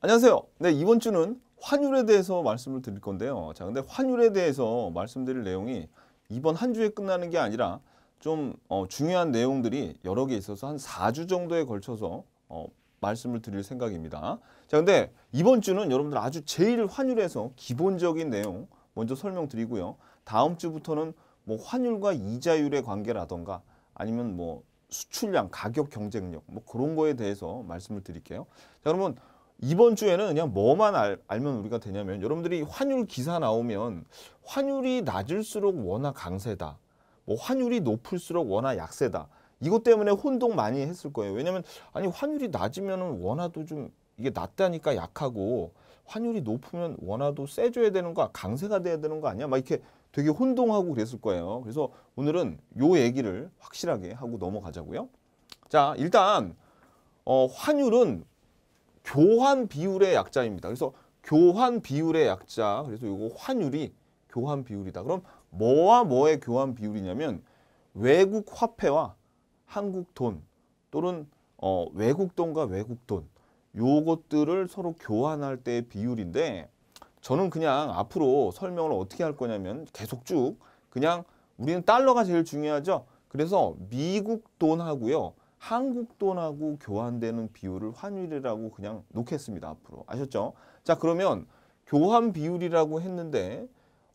안녕하세요. 네, 이번 주는 환율에 대해서 말씀을 드릴 건데요. 자, 근데 환율에 대해서 말씀드릴 내용이 이번 한 주에 끝나는 게 아니라 좀 어, 중요한 내용들이 여러 개 있어서 한 4주 정도에 걸쳐서 어, 말씀을 드릴 생각입니다. 자, 근데 이번 주는 여러분들 아주 제일 환율에서 기본적인 내용 먼저 설명드리고요. 다음 주부터는 뭐 환율과 이자율의 관계라던가 아니면 뭐 수출량, 가격 경쟁력 뭐 그런 거에 대해서 말씀을 드릴게요. 자, 여러분 이번 주에는 그냥 뭐만 알, 알면 우리가 되냐면 여러분들이 환율 기사 나오면 환율이 낮을수록 원화 강세다. 뭐 환율이 높을수록 원화 약세다. 이것 때문에 혼동 많이 했을 거예요. 왜냐면 아니 환율이 낮으면 원화도 좀 이게 낮다니까 약하고 환율이 높으면 원화도 세져야 되는 거 강세가 돼야 되는 거 아니야? 막 이렇게 되게 혼동하고 그랬을 거예요. 그래서 오늘은 요 얘기를 확실하게 하고 넘어가자고요. 자 일단 어, 환율은 교환 비율의 약자입니다. 그래서 교환 비율의 약자. 그래서 이거 환율이 교환 비율이다. 그럼 뭐와 뭐의 교환 비율이냐면 외국 화폐와 한국 돈 또는 어, 외국 돈과 외국 돈 요것들을 서로 교환할 때의 비율인데 저는 그냥 앞으로 설명을 어떻게 할 거냐면 계속 쭉 그냥 우리는 달러가 제일 중요하죠. 그래서 미국 돈하고요. 한국 돈하고 교환되는 비율을 환율이라고 그냥 놓겠습니다. 앞으로. 아셨죠? 자, 그러면 교환 비율이라고 했는데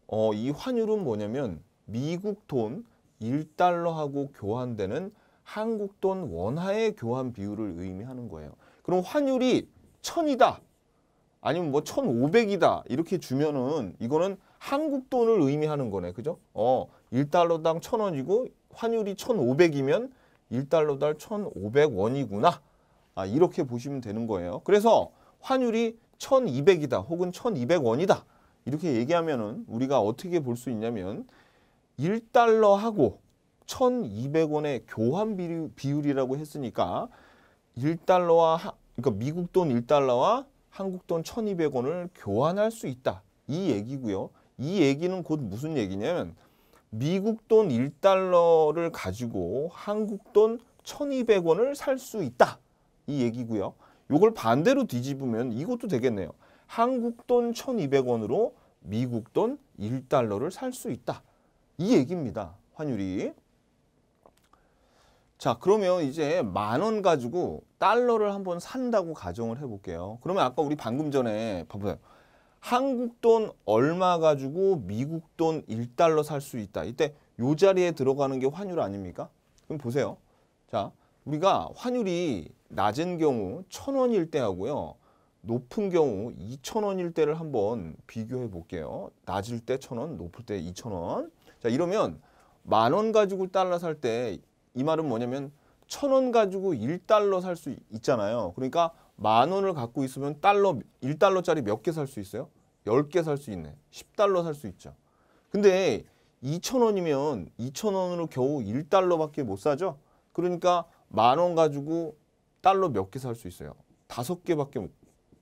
어, 이 환율은 뭐냐면 미국 돈 1달러하고 교환되는 한국 돈 원화의 교환 비율을 의미하는 거예요. 그럼 환율이 1000이다. 아니면 뭐 1500이다. 이렇게 주면은 이거는 한국 돈을 의미하는 거네. 그죠? 어, 1달러당 1000원이고 환율이 1500이면 1달러당 1,500원이구나. 아, 이렇게 보시면 되는 거예요. 그래서 환율이 1,200이다 혹은 1,200원이다. 이렇게 얘기하면은 우리가 어떻게 볼 수 있냐면 1달러하고 1,200원의 교환 비율이라고 했으니까 1달러와 그러니까 미국 돈 1달러와 한국 돈 1,200원을 교환할 수 있다. 이 얘기고요. 이 얘기는 곧 무슨 얘기냐면 미국 돈 1달러를 가지고 한국 돈 1200원을 살 수 있다. 이 얘기고요. 이걸 반대로 뒤집으면 이것도 되겠네요. 한국 돈 1200원으로 미국 돈 1달러를 살 수 있다. 이 얘기입니다. 환율이. 자 그러면 이제 만 원 가지고 달러를 한번 산다고 가정을 해볼게요. 그러면 아까 우리 방금 전에 봐보세요. 한국 돈 얼마 가지고 미국 돈 1달러 살 수 있다. 이때 요 자리에 들어가는 게 환율 아닙니까? 그럼 보세요. 자, 우리가 환율이 낮은 경우 1 0 0 0원일때 하고요. 높은 경우 2 0 0 0원일 때를 한번 비교해 볼게요. 낮을 때1 0 0 0원 높을 때2 0 0 0원 자, 이러면 만 원 가지고 달러 살 때 이 말은 뭐냐면 1 0 0 0원 가지고 1달러살 수 있잖아요. 그러니까 만 원을 갖고 있으면 달러 1달러짜리 몇 개 살 수 있어요? 10개 살 수 있네. 10달러 살 수 있죠. 근데 2천원이면 2천원으로 겨우 1달러밖에 못 사죠? 그러니까 만 원 가지고 달러 몇 개 살 수 있어요? 다섯 개밖에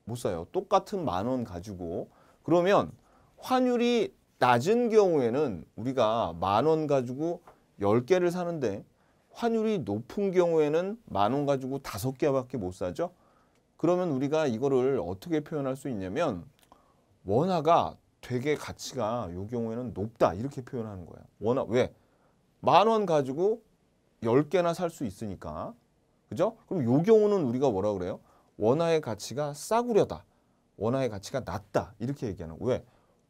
못 사요. 똑같은 만 원 가지고 그러면 환율이 낮은 경우에는 우리가 만 원 가지고 10개를 사는데 환율이 높은 경우에는 만 원 가지고 다섯 개밖에 못 사죠. 그러면 우리가 이거를 어떻게 표현할 수 있냐면 원화가 되게 가치가 요 경우에는 높다 이렇게 표현하는 거예요. 원화 왜? 만 원 가지고 10개나 살 수 있으니까. 그죠? 그럼 요 경우는 우리가 뭐라 그래요? 원화의 가치가 싸구려다. 원화의 가치가 낮다. 이렇게 얘기하는 거예요. 왜?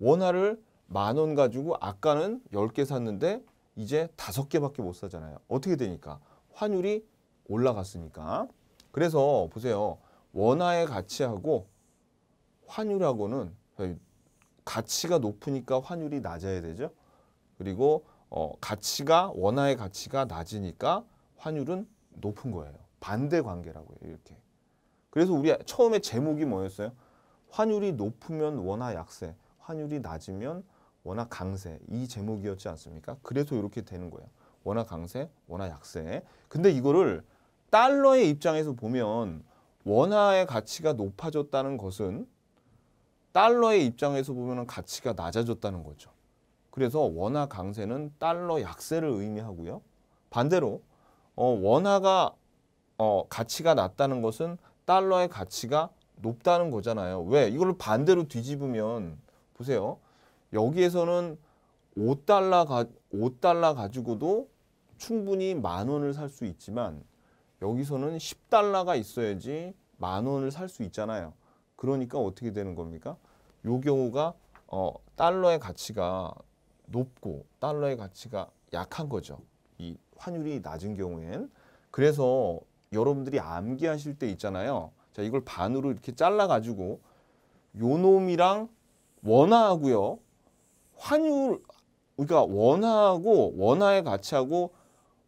원화를 만 원 가지고 아까는 10개 샀는데 이제 5개밖에 못 사잖아요. 어떻게 되니까? 환율이 올라갔으니까. 그래서 보세요. 원화의 가치하고 환율하고는 가치가 높으니까 환율이 낮아야 되죠. 그리고 어, 가치가 원화의 가치가 낮으니까 환율은 높은 거예요. 반대 관계라고 해요. 이렇게. 그래서 우리 처음에 제목이 뭐였어요? 환율이 높으면 원화 약세, 환율이 낮으면 원화 강세 이 제목이었지 않습니까? 그래서 이렇게 되는 거예요. 원화 강세, 원화 약세. 근데 이거를 달러의 입장에서 보면 원화의 가치가 높아졌다는 것은 달러의 입장에서 보면 가치가 낮아졌다는 거죠. 그래서 원화 강세는 달러 약세를 의미하고요. 반대로 어, 원화가 어, 가치가 낮다는 것은 달러의 가치가 높다는 거잖아요. 왜? 이걸 반대로 뒤집으면 보세요. 여기에서는 5달러, 가, 5달러 가지고도 충분히 만 원을 살 수 있지만 여기서는 10달러가 있어야지 만 원을 살 수 있잖아요. 그러니까 어떻게 되는 겁니까? 요 경우가 어, 달러의 가치가 높고 달러의 가치가 약한 거죠. 이 환율이 낮은 경우엔. 그래서 여러분들이 암기하실 때 있잖아요. 자, 이걸 반으로 이렇게 잘라 가지고 요 놈이랑 원화하고요. 환율 그러니까 원화하고 원화의 가치하고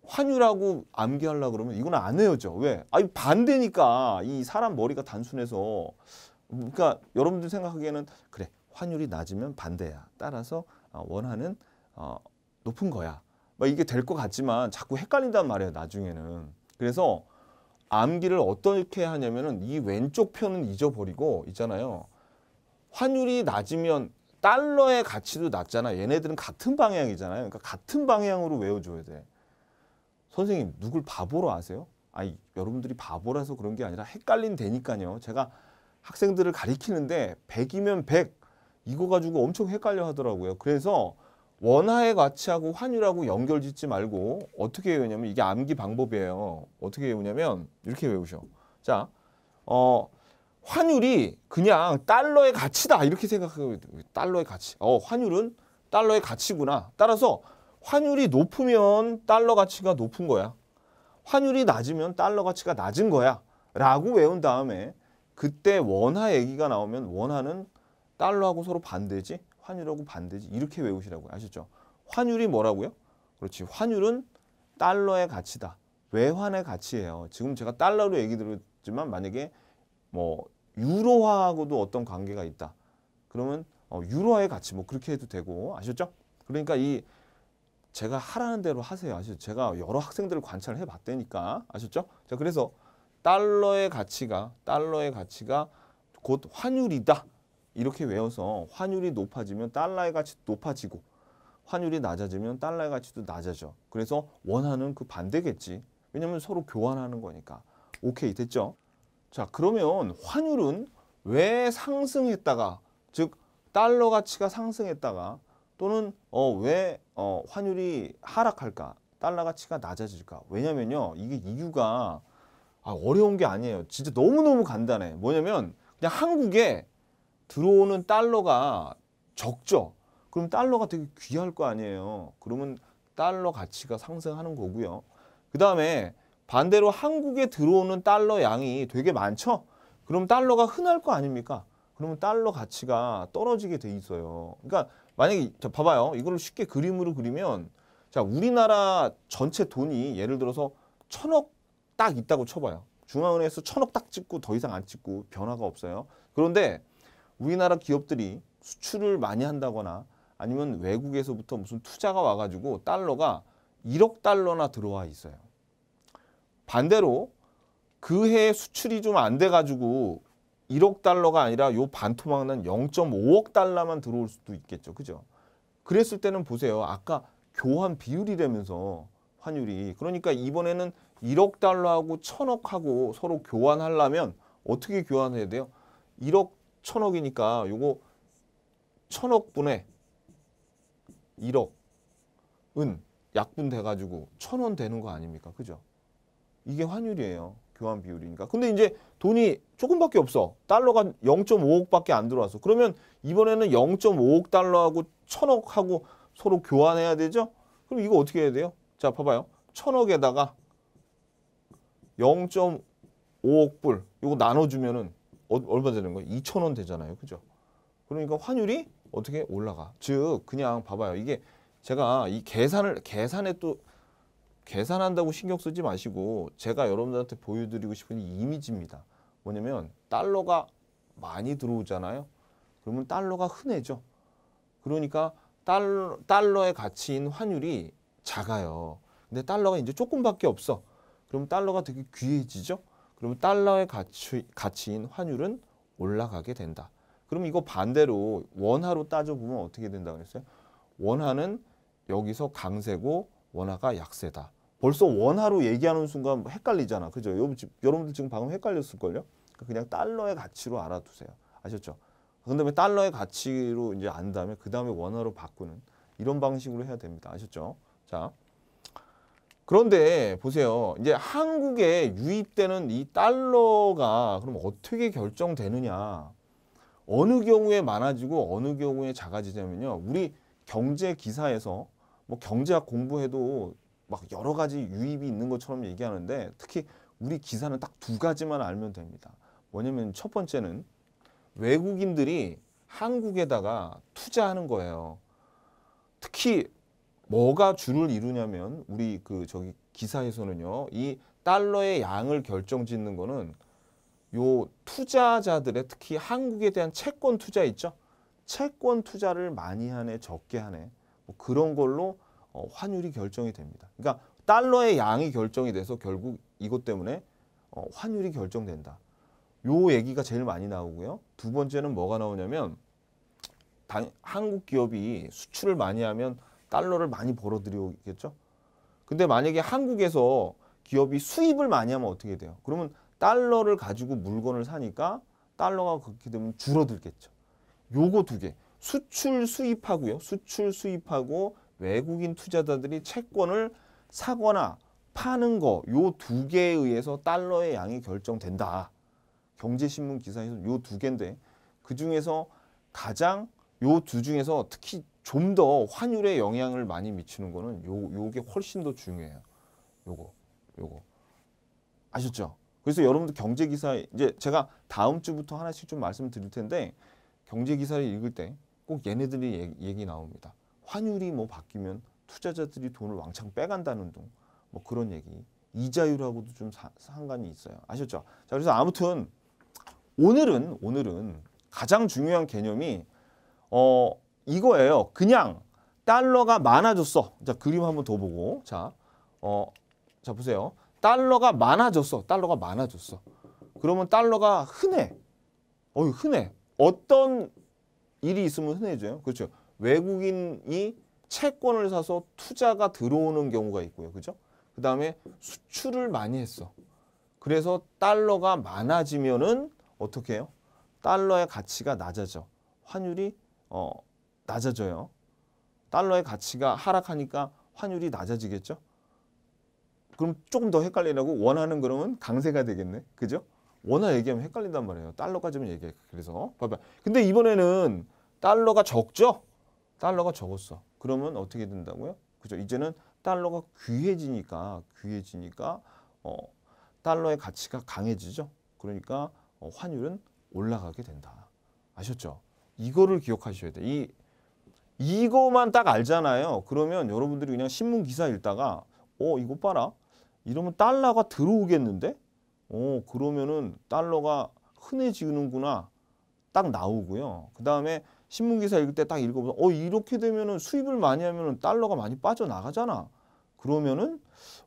환율하고 암기하려 그러면 이건 안 해요. 저. 왜? 아니 반대니까 이 사람 머리가 단순해서 그러니까 여러분들 생각하기에는 그래 환율이 낮으면 반대야. 따라서 어, 원하는 어, 높은 거야. 막 뭐 이게 될 것 같지만 자꾸 헷갈린단 말이에요. 나중에는. 그래서 암기를 어떻게 하냐면은 이 왼쪽 표는 잊어버리고 있잖아요. 환율이 낮으면 달러의 가치도 낮잖아. 얘네들은 같은 방향이잖아요. 그러니까 같은 방향으로 외워줘야 돼. 선생님 누굴 바보로 아세요? 아니 여러분들이 바보라서 그런 게 아니라 헷갈린다니까요. 제가 학생들을 가리키는데 100이면 100 이거 가지고 엄청 헷갈려 하더라고요. 그래서 원화의 가치하고 환율하고 연결 짓지 말고 어떻게 외우냐면 이게 암기 방법이에요. 어떻게 외우냐면 이렇게 외우셔. 자, 어, 환율이 그냥 달러의 가치다 이렇게 생각하고 달러의 가치. 어, 환율은 달러의 가치구나. 따라서 환율이 높으면 달러 가치가 높은 거야. 환율이 낮으면 달러 가치가 낮은 거야. 라고 외운 다음에 그때 원화 얘기가 나오면 원화는 달러하고 서로 반대지 환율하고 반대지 이렇게 외우시라고요. 아셨죠? 환율이 뭐라고요? 그렇지. 환율은 달러의 가치다. 외환의 가치예요. 지금 제가 달러로 얘기 들었지만 만약에 뭐 유로화하고도 어떤 관계가 있다. 그러면 어, 유로화의 가치 뭐 그렇게 해도 되고 아셨죠? 그러니까 이 제가 하라는 대로 하세요. 아시죠? 제가 여러 학생들을 관찰을 해봤다니까. 아셨죠? 자, 그래서 달러의 가치가, 달러의 가치가 곧 환율이다. 이렇게 외워서 환율이 높아지면 달러의 가치도 높아지고 환율이 낮아지면 달러의 가치도 낮아져. 그래서 원하는 그 반대겠지. 왜냐면 서로 교환하는 거니까. 오케이, 됐죠? 자, 그러면 환율은 왜 상승했다가, 즉 달러 가치가 상승했다가 또는 어왜 어, 환율이 하락할까? 달러 가치가 낮아질까? 왜냐면요. 이게 이유가 아, 어려운 게 아니에요. 진짜 너무너무 간단해. 뭐냐면 그냥 한국에 들어오는 달러가 적죠. 그럼 달러가 되게 귀할 거 아니에요. 그러면 달러 가치가 상승하는 거고요. 그 다음에 반대로 한국에 들어오는 달러 양이 되게 많죠? 그럼 달러가 흔할 거 아닙니까? 그러면 달러 가치가 떨어지게 돼 있어요. 그러니까 만약에 자, 봐봐요. 이걸 쉽게 그림으로 그리면 자 우리나라 전체 돈이 예를 들어서 천억 딱 있다고 쳐봐요. 중앙은행에서 천억 딱 찍고 더 이상 안 찍고 변화가 없어요. 그런데 우리나라 기업들이 수출을 많이 한다거나 아니면 외국에서부터 무슨 투자가 와가지고 달러가 1억 달러나 들어와 있어요. 반대로 그해 수출이 좀 안 돼가지고 1억 달러가 아니라 요반토막은 0.5억 달러만 들어올 수도 있겠죠. 그죠? 그랬을 때는 보세요. 아까 교환 비율이되면서 환율이. 그러니까 이번에는 1억 달러하고 1000억하고 서로 교환하려면 어떻게 교환해야 돼요? 1억 1000억이니까 요거 1 0 0 0억분에 1억은 약분 돼가지고 1000원 되는 거 아닙니까? 그죠? 이게 환율이에요. 교환 비율이니까. 근데 이제 돈이 조금밖에 없어. 달러가 0.5억밖에 안 들어와서. 그러면 이번에는 0.5억 달러하고 1,000억하고 서로 교환해야 되죠? 그럼 이거 어떻게 해야 돼요? 자, 봐봐요. 1,000억에다가 0.5억 불 이거 나눠주면은 어, 얼마 되는 거예요? 2,000원 되잖아요. 그죠? 그러니까 환율이 어떻게 올라가. 즉 그냥 봐봐요. 이게 제가 이 계산을 계산에 또 계산한다고 신경 쓰지 마시고 제가 여러분들한테 보여드리고 싶은 이미지입니다. 뭐냐면 달러가 많이 들어오잖아요. 그러면 달러가 흔해져. 그러니까 달러, 달러의 가치인 환율이 작아요. 근데 달러가 이제 조금밖에 없어. 그럼 달러가 되게 귀해지죠. 그러면 달러의 가치, 가치인 환율은 올라가게 된다. 그럼 이거 반대로 원화로 따져보면 어떻게 된다고 그랬어요? 원화는 여기서 강세고 원화가 약세다. 벌써 원화로 얘기하는 순간 헷갈리잖아. 그죠? 여러분들 지금 방금 헷갈렸을걸요? 그러니까 그냥 달러의 가치로 알아두세요. 아셨죠? 그 다음에 달러의 가치로 이제 안 다음에 그 다음에 원화로 바꾸는 이런 방식으로 해야 됩니다. 아셨죠? 자. 그런데 보세요. 이제 한국에 유입되는 이 달러가 그럼 어떻게 결정되느냐. 어느 경우에 많아지고 어느 경우에 작아지냐면요. 우리 경제 기사에서 뭐 경제학 공부해도 막 여러 가지 유입이 있는 것처럼 얘기하는데 특히 우리 기사는 딱 두 가지만 알면 됩니다. 뭐냐면 첫 번째는 외국인들이 한국에다가 투자하는 거예요. 특히 뭐가 줄을 이루냐면 우리 그 저기 기사에서는요. 이 달러의 양을 결정짓는 거는 요 투자자들의 특히 한국에 대한 채권 투자 있죠. 채권 투자를 많이 하네 적게 하네 뭐 그런 걸로 어, 환율이 결정이 됩니다. 그러니까 달러의 양이 결정이 돼서 결국 이것 때문에 어, 환율이 결정된다. 요 얘기가 제일 많이 나오고요. 두 번째는 뭐가 나오냐면 당, 한국 기업이 수출을 많이 하면 달러를 많이 벌어들이겠죠. 근데 만약에 한국에서 기업이 수입을 많이 하면 어떻게 돼요? 그러면 달러를 가지고 물건을 사니까 달러가 그렇게 되면 줄어들겠죠. 요거 두 개. 수출 수입하고요. 수출 수입하고 외국인 투자자들이 채권을 사거나 파는 거 요 두 개에 의해서 달러의 양이 결정된다. 경제신문 기사에서 요 두 개인데 그중에서 가장 요 두 중에서 특히 좀 더 환율에 영향을 많이 미치는 거는 요 요게 훨씬 더 중요해요. 요거 요거 아셨죠? 그래서 여러분들 경제 기사 이제 제가 다음 주부터 하나씩 좀 말씀드릴 텐데 경제 기사를 읽을 때 꼭 얘네들이 얘기, 얘기 나옵니다. 환율이 뭐 바뀌면 투자자들이 돈을 왕창 빼간다는 둥뭐 그런 얘기 이자율하고도 좀 사, 상관이 있어요 아셨죠 자 그래서 아무튼 오늘은 오늘은 가장 중요한 개념이 어 이거예요 그냥 달러가 많아졌어 자 그림 한번 더 보고 자 어, 자 보세요 달러가 많아졌어 달러가 많아졌어 그러면 달러가 흔해. 어, 흔해. 어떤 일이 있으면 흔해져요. 그렇죠. 외국인이 채권을 사서 투자가 들어오는 경우가 있고요. 그죠? 그 다음에 수출을 많이 했어. 그래서 달러가 많아지면은 어떻게 해요? 달러의 가치가 낮아져. 환율이 어, 낮아져요. 달러의 가치가 하락하니까 환율이 낮아지겠죠? 그럼 조금 더 헷갈리라고 원하는 그러면 강세가 되겠네. 그죠? 원화 얘기하면 헷갈린단 말이에요. 달러까지만 얘기해. 그래서 봐봐. 근데 이번에는 달러가 적죠? 달러가 적었어. 그러면 어떻게 된다고요? 그죠? 이제는 달러가 귀해지니까 귀해지니까 어, 달러의 가치가 강해지죠. 그러니까 어, 환율은 올라가게 된다. 아셨죠? 이거를 기억하셔야 돼. 이 이거만 딱 알잖아요. 그러면 여러분들이 그냥 신문 기사 읽다가 어 이거 봐라. 이러면 달러가 들어오겠는데? 어 그러면은 달러가 흔해지는구나. 딱 나오고요. 그 다음에 신문기사 읽을 때 딱 읽어보면 어 이렇게 되면은 수입을 많이 하면은 달러가 많이 빠져나가잖아. 그러면은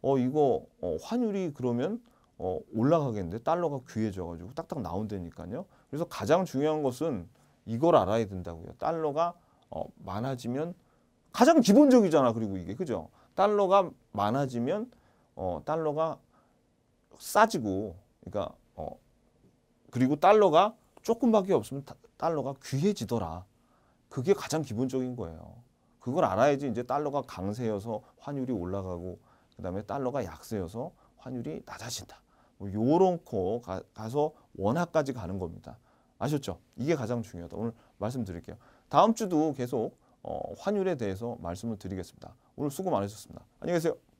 어 이거 어, 환율이 그러면 어, 올라가겠는데 달러가 귀해져가지고 딱딱 나온다니까요. 그래서 가장 중요한 것은 이걸 알아야 된다고요. 달러가 어, 많아지면 가장 기본적이잖아. 그리고 이게 그죠? 달러가 많아지면 어, 달러가 싸지고 그러니까 어, 그리고 달러가 조금밖에 없으면 달러가 귀해지더라. 그게 가장 기본적인 거예요. 그걸 알아야지 이제 달러가 강세여서 환율이 올라가고 그다음에 달러가 약세여서 환율이 낮아진다. 뭐 요런 코 가, 가서 원화까지 가는 겁니다. 아셨죠? 이게 가장 중요하다. 오늘 말씀드릴게요. 다음 주도 계속 어, 환율에 대해서 말씀을 드리겠습니다. 오늘 수고 많으셨습니다. 안녕히 계세요.